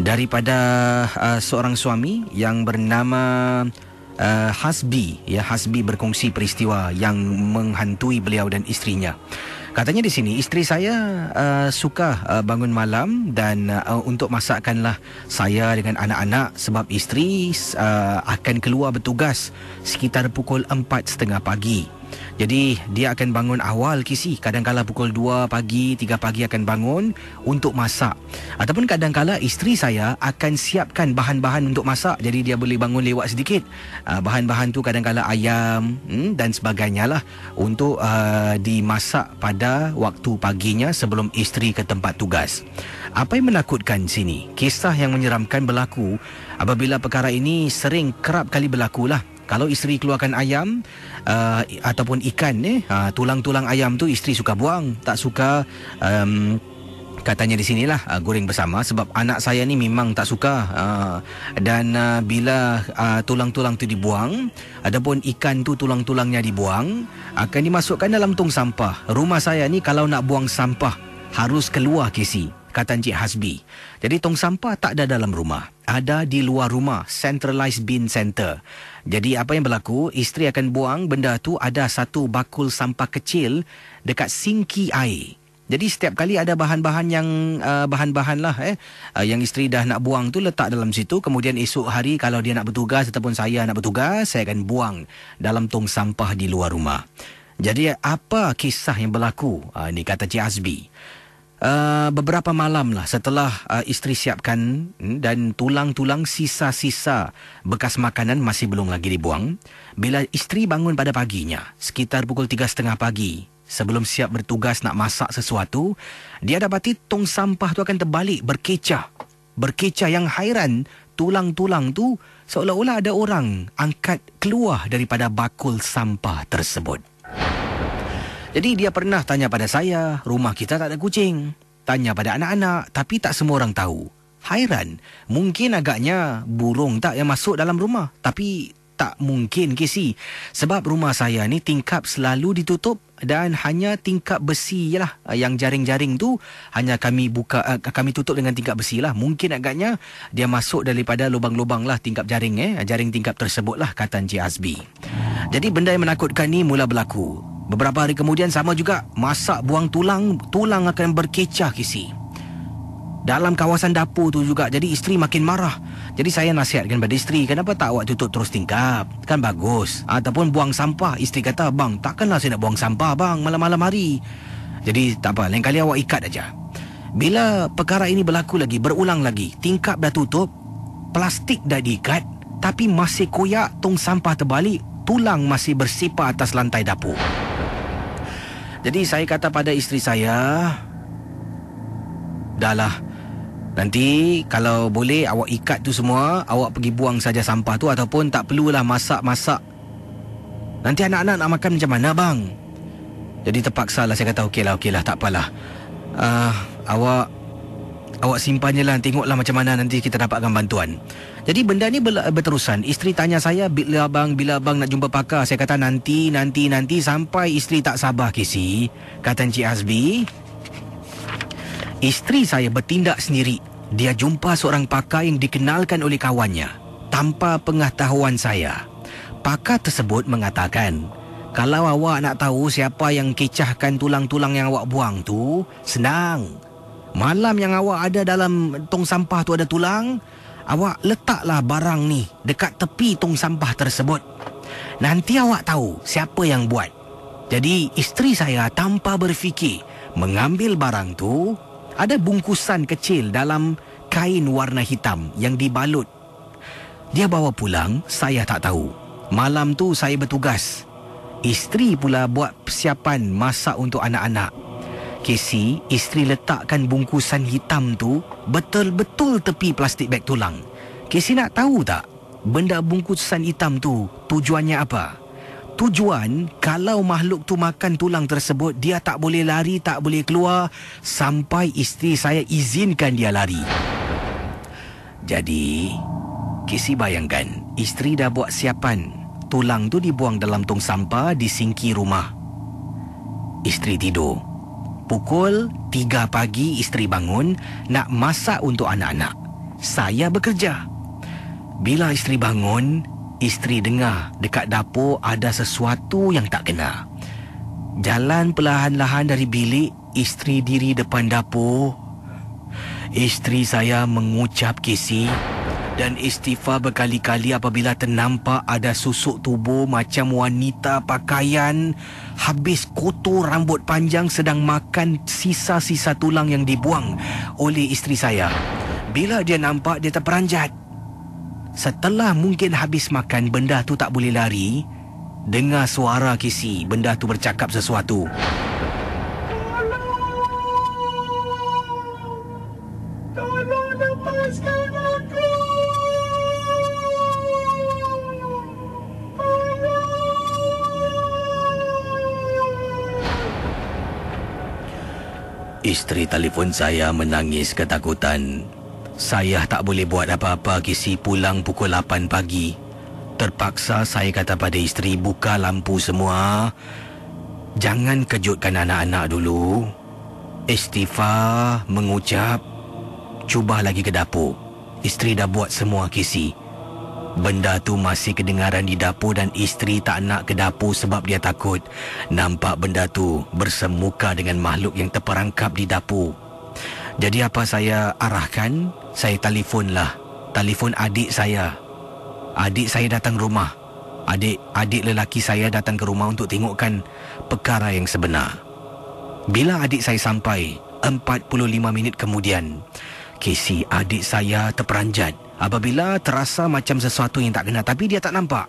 daripada uh, seorang suami yang bernama uh, Hasbi ya Hasbi berkongsi peristiwa yang menghantui beliau dan istrinya. Katanya di sini isteri saya uh, suka uh, bangun malam dan uh, untuk masakkanlah saya dengan anak-anak sebab isteri uh, akan keluar bertugas sekitar pukul 4.30 pagi jadi dia akan bangun awal kisi Kadangkala pukul 2 pagi, 3 pagi akan bangun untuk masak Ataupun kadangkala isteri saya akan siapkan bahan-bahan untuk masak Jadi dia boleh bangun lewat sedikit ah, Bahan-bahan tu kadangkala ayam hmm, dan sebagainya lah Untuk uh, dimasak pada waktu paginya sebelum isteri ke tempat tugas apa yang menakutkan sini? Kisah yang menyeramkan berlaku apabila perkara ini sering kerap kali berlakulah kalau isteri keluarkan ayam uh, ataupun ikan eh, uh, tulang-tulang ayam tu isteri suka buang, tak suka um, Katanya di sinilah uh, goreng bersama sebab anak saya ni memang tak suka uh, dan uh, bila uh, tulang-tulang tu dibuang ataupun ikan tu tulang-tulangnya dibuang akan dimasukkan dalam tong sampah. Rumah saya ni kalau nak buang sampah harus keluar kesi kata Encik Hasbi. Jadi tong sampah tak ada dalam rumah. Ada di luar rumah, centralized bin center. Jadi apa yang berlaku, isteri akan buang benda tu ada satu bakul sampah kecil dekat sinki air. Jadi setiap kali ada bahan-bahan yang uh, bahan-bahan lah eh uh, yang isteri dah nak buang tu letak dalam situ kemudian esok hari kalau dia nak bertugas ataupun saya nak bertugas saya akan buang dalam tong sampah di luar rumah. Jadi apa kisah yang berlaku? Uh, ini kata Cik Azbi. Uh, beberapa malam lah setelah uh, isteri siapkan hmm, dan tulang-tulang sisa-sisa bekas makanan masih belum lagi dibuang. Bila isteri bangun pada paginya, sekitar pukul 3.30 pagi, sebelum siap bertugas nak masak sesuatu, dia dapati tong sampah tu akan terbalik berkecah. Berkecah yang hairan, tulang-tulang tu seolah-olah ada orang angkat keluar daripada bakul sampah tersebut. Jadi dia pernah tanya pada saya, rumah kita tak ada kucing. Tanya pada anak-anak, tapi tak semua orang tahu. Hairan, mungkin agaknya burung tak yang masuk dalam rumah. Tapi tak mungkin, Casey. Sebab rumah saya ni tingkap selalu ditutup dan hanya tingkap besi lah. Yang jaring-jaring tu hanya kami buka eh, kami tutup dengan tingkap besi lah. Mungkin agaknya dia masuk daripada lubang-lubang lah tingkap jaring eh. Jaring tingkap tersebut lah kata Encik Azbi. Jadi benda yang menakutkan ni mula berlaku. Beberapa hari kemudian sama juga masak buang tulang, tulang akan berkecah kisi. Dalam kawasan dapur tu juga jadi isteri makin marah. Jadi saya nasihatkan pada isteri, kenapa tak awak tutup terus tingkap? Kan bagus. Ataupun buang sampah. Isteri kata, bang, takkanlah saya nak buang sampah, bang, malam-malam hari. Jadi tak apa, lain kali awak ikat aja. Bila perkara ini berlaku lagi, berulang lagi, tingkap dah tutup, plastik dah diikat, tapi masih koyak, tung sampah terbalik, tulang masih bersipa atas lantai dapur. Jadi saya kata pada isteri saya, dahlah. Nanti kalau boleh awak ikat tu semua, awak pergi buang saja sampah tu ataupun tak perlulah masak-masak. Nanti anak-anak nak makan macam mana bang? Jadi terpaksa lah saya kata okeylah okeylah tak apalah. uh, awak Awak simpan je lah Tengoklah macam mana nanti kita dapatkan bantuan Jadi benda ni berterusan Isteri tanya saya Bila abang, bila abang nak jumpa pakar Saya kata nanti, nanti, nanti Sampai isteri tak sabar kisi Kata Encik Azbi Isteri saya bertindak sendiri Dia jumpa seorang pakar yang dikenalkan oleh kawannya Tanpa pengetahuan saya Pakar tersebut mengatakan Kalau awak nak tahu siapa yang kecahkan tulang-tulang yang awak buang tu Senang Malam yang awak ada dalam tong sampah tu ada tulang, awak letaklah barang ni dekat tepi tong sampah tersebut. Nanti awak tahu siapa yang buat. Jadi isteri saya tanpa berfikir mengambil barang tu, ada bungkusan kecil dalam kain warna hitam yang dibalut. Dia bawa pulang, saya tak tahu. Malam tu saya bertugas. Isteri pula buat persiapan masak untuk anak-anak. Casey, isteri letakkan bungkusan hitam tu betul-betul tepi plastik beg tulang. Casey nak tahu tak benda bungkusan hitam tu tujuannya apa? Tujuan kalau makhluk tu makan tulang tersebut dia tak boleh lari, tak boleh keluar sampai isteri saya izinkan dia lari. Jadi, Kisi bayangkan, isteri dah buat siapan. Tulang tu dibuang dalam tong sampah di singki rumah. Isteri tidur. Pukul 3 pagi isteri bangun nak masak untuk anak-anak. Saya bekerja. Bila isteri bangun, isteri dengar dekat dapur ada sesuatu yang tak kena. Jalan perlahan-lahan dari bilik, isteri diri depan dapur. Isteri saya mengucap kisih dan istighfar berkali-kali apabila ternampak ada susuk tubuh macam wanita pakaian habis kotor rambut panjang sedang makan sisa-sisa tulang yang dibuang oleh isteri saya. Bila dia nampak dia terperanjat. Setelah mungkin habis makan benda tu tak boleh lari, dengar suara kisi benda tu bercakap sesuatu. Isteri telefon saya menangis ketakutan. Saya tak boleh buat apa-apa kisi pulang pukul 8 pagi. Terpaksa saya kata pada isteri buka lampu semua. Jangan kejutkan anak-anak dulu. Istifa mengucap, cuba lagi ke dapur. Isteri dah buat semua kisi. Kisi. Benda tu masih kedengaran di dapur dan isteri tak nak ke dapur sebab dia takut. Nampak benda tu bersemuka dengan makhluk yang terperangkap di dapur. Jadi apa saya arahkan? Saya telefonlah. Telefon adik saya. Adik saya datang rumah. Adik adik lelaki saya datang ke rumah untuk tengokkan perkara yang sebenar. Bila adik saya sampai, 45 minit kemudian, Casey, adik saya terperanjat. Apabila terasa macam sesuatu yang tak kena tapi dia tak nampak.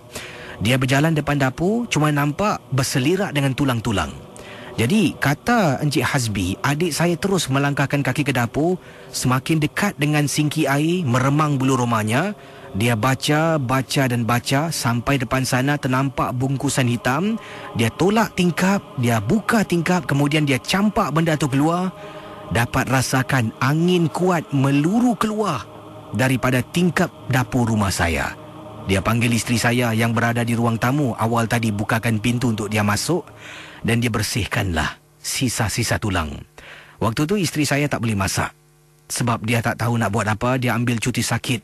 Dia berjalan depan dapur cuma nampak berselirat dengan tulang-tulang. Jadi kata Encik Hasbi, adik saya terus melangkahkan kaki ke dapur, semakin dekat dengan singki air meremang bulu romanya, dia baca, baca dan baca sampai depan sana ternampak bungkusan hitam. Dia tolak tingkap, dia buka tingkap kemudian dia campak benda itu keluar. Dapat rasakan angin kuat meluru keluar daripada tingkap dapur rumah saya. Dia panggil isteri saya yang berada di ruang tamu awal tadi bukakan pintu untuk dia masuk dan dia bersihkanlah sisa-sisa tulang. Waktu tu isteri saya tak boleh masak sebab dia tak tahu nak buat apa, dia ambil cuti sakit.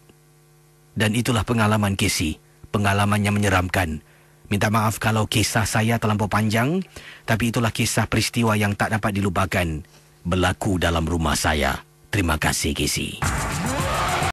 Dan itulah pengalaman Casey, pengalaman yang menyeramkan. Minta maaf kalau kisah saya terlalu panjang, tapi itulah kisah peristiwa yang tak dapat dilupakan berlaku dalam rumah saya. Terima kasih, Casey.